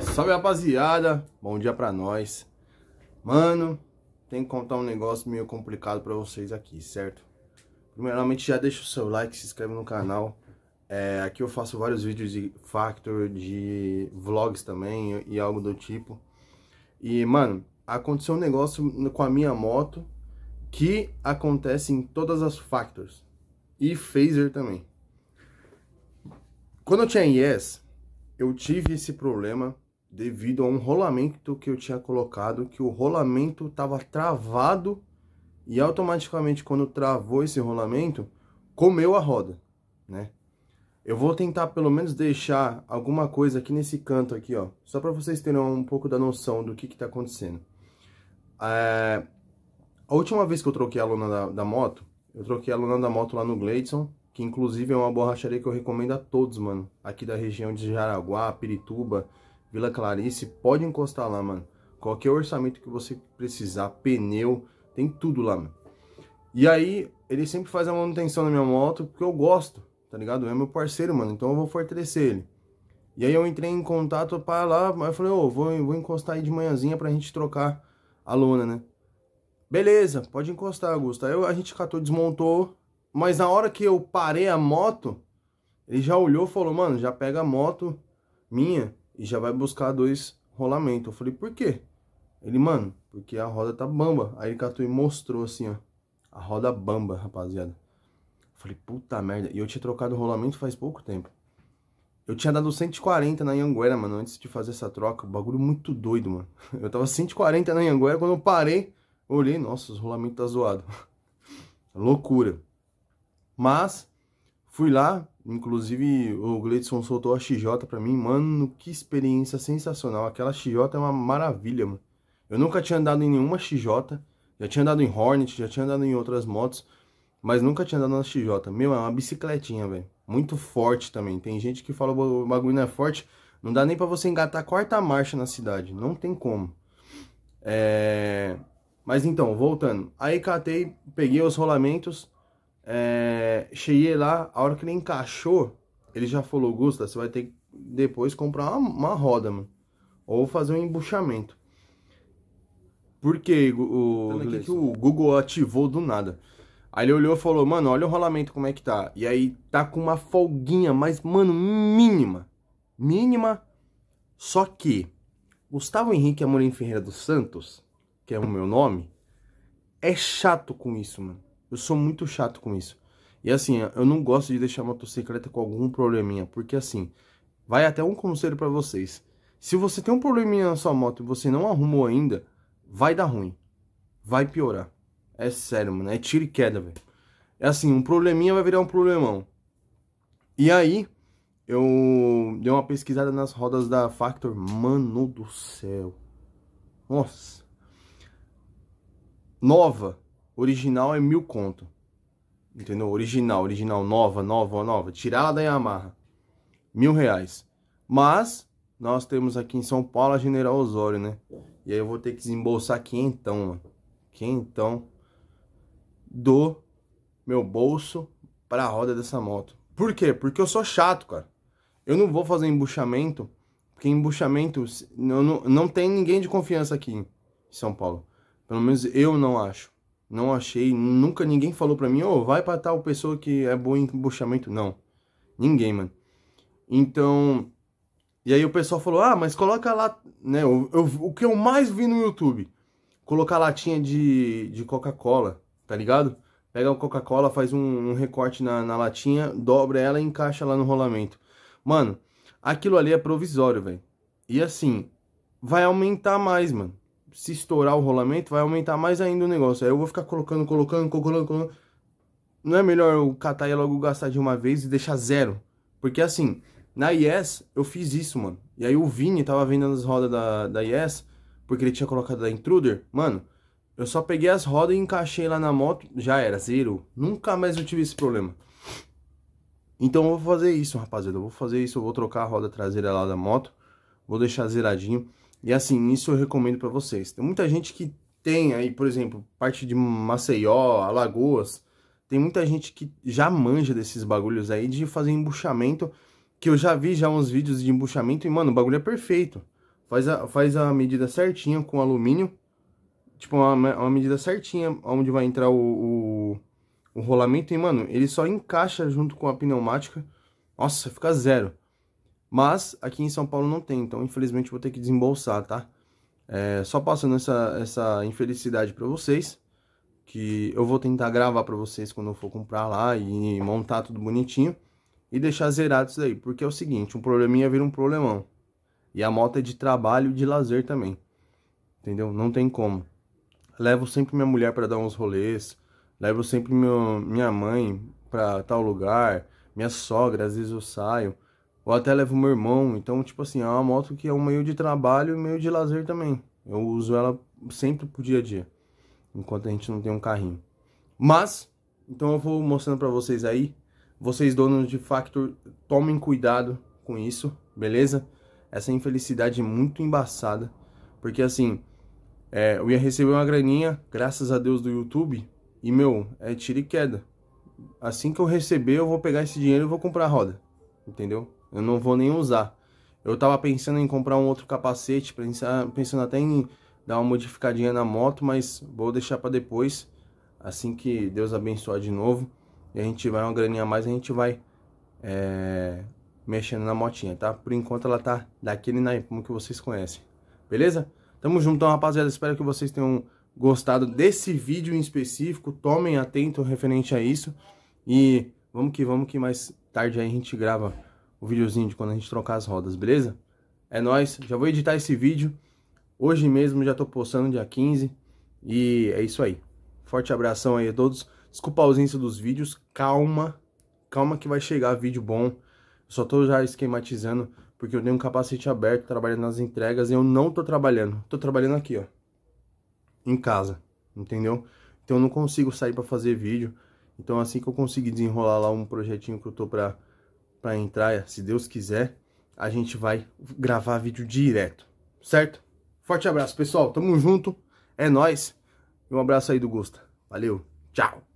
Salve rapaziada, bom dia pra nós Mano, tem que contar um negócio meio complicado pra vocês aqui, certo? Primeiramente já deixa o seu like, se inscreve no canal é, Aqui eu faço vários vídeos de Factor, de vlogs também e, e algo do tipo E mano, aconteceu um negócio com a minha moto Que acontece em todas as Factors E Phaser também Quando eu tinha IES, eu tive esse problema devido a um rolamento que eu tinha colocado, que o rolamento estava travado e automaticamente quando travou esse rolamento, comeu a roda, né? Eu vou tentar pelo menos deixar alguma coisa aqui nesse canto aqui, ó, só para vocês terem um pouco da noção do que que tá acontecendo. É... A última vez que eu troquei a lona da, da moto, eu troquei a lona da moto lá no Gleidson, que inclusive é uma borracharia que eu recomendo a todos, mano, aqui da região de Jaraguá, Pirituba, Vila Clarice, pode encostar lá, mano. Qualquer orçamento que você precisar, pneu, tem tudo lá, mano. E aí, ele sempre faz a manutenção na minha moto, porque eu gosto, tá ligado? É meu parceiro, mano, então eu vou fortalecer ele. E aí eu entrei em contato para lá, mas eu falei, ô, oh, vou, vou encostar aí de manhãzinha pra gente trocar a lona, né? Beleza, pode encostar, Augusto. Aí a gente catou, desmontou, mas na hora que eu parei a moto, ele já olhou e falou, mano, já pega a moto minha e já vai buscar dois rolamentos. Eu falei, por quê? Ele, mano, porque a roda tá bamba. Aí ele catou e mostrou assim, ó. A roda bamba, rapaziada. Eu falei, puta merda. E eu tinha trocado o rolamento faz pouco tempo. Eu tinha dado 140 na Anhanguera, mano, antes de fazer essa troca. Bagulho muito doido, mano. Eu tava 140 na Anhanguera, quando eu parei, olhei, nossa, os rolamentos tá zoado. Loucura. Mas, fui lá, Inclusive, o Gleidson soltou a XJ pra mim. Mano, que experiência sensacional. Aquela XJ é uma maravilha, mano. Eu nunca tinha andado em nenhuma XJ. Já tinha andado em Hornet, já tinha andado em outras motos. Mas nunca tinha andado na XJ. Meu, é uma bicicletinha, velho. Muito forte também. Tem gente que fala o bagulho não é forte. Não dá nem para você engatar a quarta marcha na cidade. Não tem como. É... Mas então, voltando. Aí catei, peguei os rolamentos é, cheguei lá, a hora que ele encaixou, ele já falou, Gusta, você vai ter que depois comprar uma, uma roda, mano. Ou fazer um embuchamento. Porque o, que o Google ativou do nada. Aí ele olhou e falou, mano, olha o rolamento como é que tá. E aí tá com uma folguinha, mas, mano, mínima. Mínima. Só que Gustavo Henrique Amorim Ferreira dos Santos, que é o meu nome, é chato com isso, mano. Eu sou muito chato com isso. E assim, eu não gosto de deixar a motocicleta com algum probleminha, porque assim, vai até um conselho para vocês. Se você tem um probleminha na sua moto e você não arrumou ainda, vai dar ruim. Vai piorar. É sério, mano, é tiro e queda, velho. É assim, um probleminha vai virar um problemão. E aí, eu dei uma pesquisada nas rodas da Factor, mano do céu. Nossa. Nova, original é mil conto. Entendeu? Original, original, nova, nova, nova. Tirada da Yamaha. Mil reais. Mas, nós temos aqui em São Paulo a General Osório, né? E aí eu vou ter que desembolsar quentão, mano. Quentão do meu bolso para a roda dessa moto. Por quê? Porque eu sou chato, cara. Eu não vou fazer embuchamento, porque embuchamento não, não, não tem ninguém de confiança aqui em São Paulo. Pelo menos eu não acho. Não achei, nunca ninguém falou pra mim, ô, oh, vai pra tal pessoa que é boa em embuchamento Não. Ninguém, mano. Então. E aí o pessoal falou, ah, mas coloca lá, né? Eu, eu, o que eu mais vi no YouTube? Colocar latinha de, de Coca-Cola, tá ligado? Pega o Coca-Cola, faz um, um recorte na, na latinha, dobra ela e encaixa lá no rolamento. Mano, aquilo ali é provisório, velho. E assim, vai aumentar mais, mano se estourar o rolamento, vai aumentar mais ainda o negócio. Aí eu vou ficar colocando, colocando, colocando, colocando. Não é melhor eu catar e é logo gastar de uma vez e deixar zero? Porque assim, na Yes, eu fiz isso, mano. E aí o Vini tava vendendo as rodas da, da Yes, porque ele tinha colocado da Intruder. Mano, eu só peguei as rodas e encaixei lá na moto, já era, zero. Nunca mais eu tive esse problema. Então eu vou fazer isso, rapaziada. Eu vou fazer isso, eu vou trocar a roda traseira lá da moto. Vou deixar zeradinho. E assim, isso eu recomendo para vocês. Tem muita gente que tem aí, por exemplo, parte de Maceió, Alagoas, tem muita gente que já manja desses bagulhos aí de fazer embuchamento, que eu já vi já uns vídeos de embuchamento e, mano, o bagulho é perfeito. Faz a, faz a medida certinha com alumínio, tipo, uma, uma medida certinha onde vai entrar o, o, o rolamento e, mano, ele só encaixa junto com a pneumática. Nossa, fica zero. Mas aqui em São Paulo não tem, então infelizmente vou ter que desembolsar, tá? É, só passando essa, essa infelicidade para vocês, que eu vou tentar gravar para vocês quando eu for comprar lá e montar tudo bonitinho e deixar zerado isso daí, porque é o seguinte, um probleminha vira um problemão. E a moto é de trabalho e de lazer também. Entendeu? Não tem como. Levo sempre minha mulher para dar uns rolês, levo sempre meu, minha mãe para tal lugar, minha sogra, às vezes eu saio. Ou até levo meu irmão. Então, tipo assim, é uma moto que é um meio de trabalho e meio de lazer também. Eu uso ela sempre pro dia a dia. Enquanto a gente não tem um carrinho. Mas, então eu vou mostrando pra vocês aí. Vocês donos de Factor, tomem cuidado com isso, beleza? Essa infelicidade é muito embaçada. Porque assim, é, eu ia receber uma graninha, graças a Deus, do YouTube. E, meu, é tiro e queda. Assim que eu receber, eu vou pegar esse dinheiro e vou comprar a roda. Entendeu? Eu não vou nem usar. Eu tava pensando em comprar um outro capacete, pensando até em dar uma modificadinha na moto, mas vou deixar para depois, assim que Deus abençoar de novo. E a gente vai uma graninha a mais, a gente vai é, mexendo na motinha, tá? Por enquanto ela tá daquele naipum que vocês conhecem, beleza? Tamo junto, então, rapaziada. Espero que vocês tenham gostado desse vídeo em específico. Tomem atento referente a isso. E vamos que vamos que mais tarde aí a gente grava o videozinho de quando a gente trocar as rodas, beleza? É nóis, já vou editar esse vídeo. Hoje mesmo já tô postando dia 15. E é isso aí. Forte abração aí a todos. Desculpa a ausência dos vídeos. Calma. Calma que vai chegar vídeo bom. só tô já esquematizando porque eu tenho um capacete aberto trabalhando nas entregas e eu não tô trabalhando. Tô trabalhando aqui, ó. Em casa, entendeu? Então eu não consigo sair para fazer vídeo. Então assim que eu conseguir desenrolar lá um projetinho que eu tô para para entrar, se Deus quiser, a gente vai gravar vídeo direto, certo? Forte abraço, pessoal. Tamo junto. É nós. E um abraço aí do Gusta. Valeu. Tchau.